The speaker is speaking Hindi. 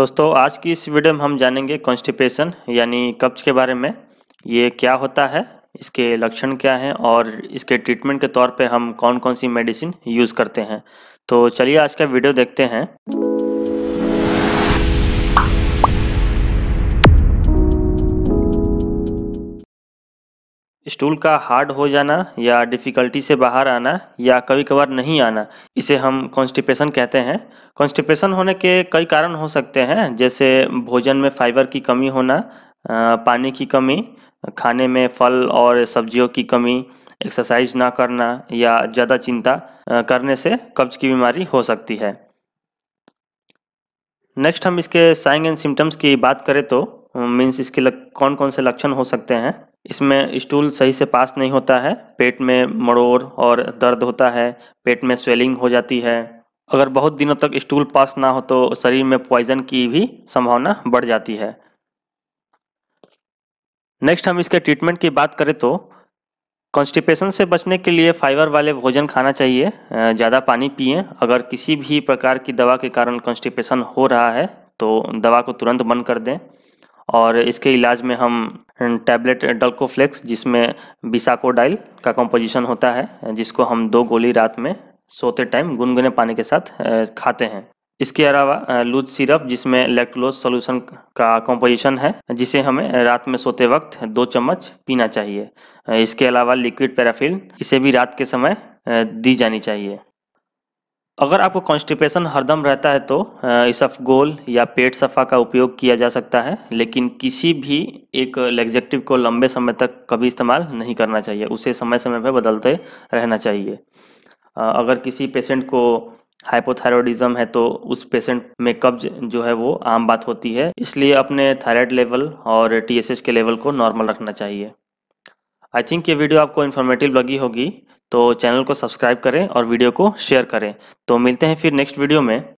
दोस्तों आज की इस वीडियो में हम जानेंगे कॉन्स्टिपेशन यानी कब्ज के बारे में ये क्या होता है इसके लक्षण क्या हैं और इसके ट्रीटमेंट के तौर पे हम कौन कौन सी मेडिसिन यूज़ करते हैं तो चलिए आज का वीडियो देखते हैं स्टूल का हार्ड हो जाना या डिफ़िकल्टी से बाहर आना या कभी कभार नहीं आना इसे हम कॉन्स्टिपेशन कहते हैं कॉन्स्टिपेशन होने के कई कारण हो सकते हैं जैसे भोजन में फाइबर की कमी होना पानी की कमी खाने में फल और सब्जियों की कमी एक्सरसाइज ना करना या ज़्यादा चिंता करने से कब्ज की बीमारी हो सकती है नेक्स्ट हम इसके साइन एंड सिम्टम्स की बात करें तो मीन्स इसके लग, कौन कौन से लक्षण हो सकते हैं इसमें स्टूल सही से पास नहीं होता है पेट में मड़ोर और दर्द होता है पेट में स्वेलिंग हो जाती है अगर बहुत दिनों तक स्टूल पास ना हो तो शरीर में पॉइजन की भी संभावना बढ़ जाती है नेक्स्ट हम इसके ट्रीटमेंट की बात करें तो कॉन्स्टिपेशन से बचने के लिए फाइबर वाले भोजन खाना चाहिए ज़्यादा पानी पिए अगर किसी भी प्रकार की दवा के कारण कॉन्स्टिपेशन हो रहा है तो दवा को तुरंत बंद कर दें और इसके इलाज में हम टैबलेट हम्म, डल्कोफ्लेक्स जिसमें बिसाकोडाइल का कंपोजिशन होता है जिसको हम दो गोली रात में सोते टाइम गुनगुने पानी के साथ खाते हैं इसके अलावा लूज सिरप जिसमें लेक्टलोज सोल्यूशन का कंपोजिशन है जिसे हमें रात में सोते वक्त दो चम्मच पीना चाहिए इसके अलावा लिक्विड पैराफिल इसे भी रात के समय दी जानी चाहिए अगर आपको कॉन्स्टिपेशन हरदम रहता है तो गोल या पेट सफ़ा का उपयोग किया जा सकता है लेकिन किसी भी एक लेग्जेक्टिव को लंबे समय तक कभी इस्तेमाल नहीं करना चाहिए उसे समय समय पर बदलते रहना चाहिए अगर किसी पेशेंट को हाइपोथायरॉयडिज्म है तो उस पेशेंट में कब्ज जो है वो आम बात होती है इसलिए अपने थायराइड लेवल और टी के लेवल को नॉर्मल रखना चाहिए आई थिंक ये वीडियो आपको इन्फॉर्मेटिव लगी होगी तो चैनल को सब्सक्राइब करें और वीडियो को शेयर करें तो मिलते हैं फिर नेक्स्ट वीडियो में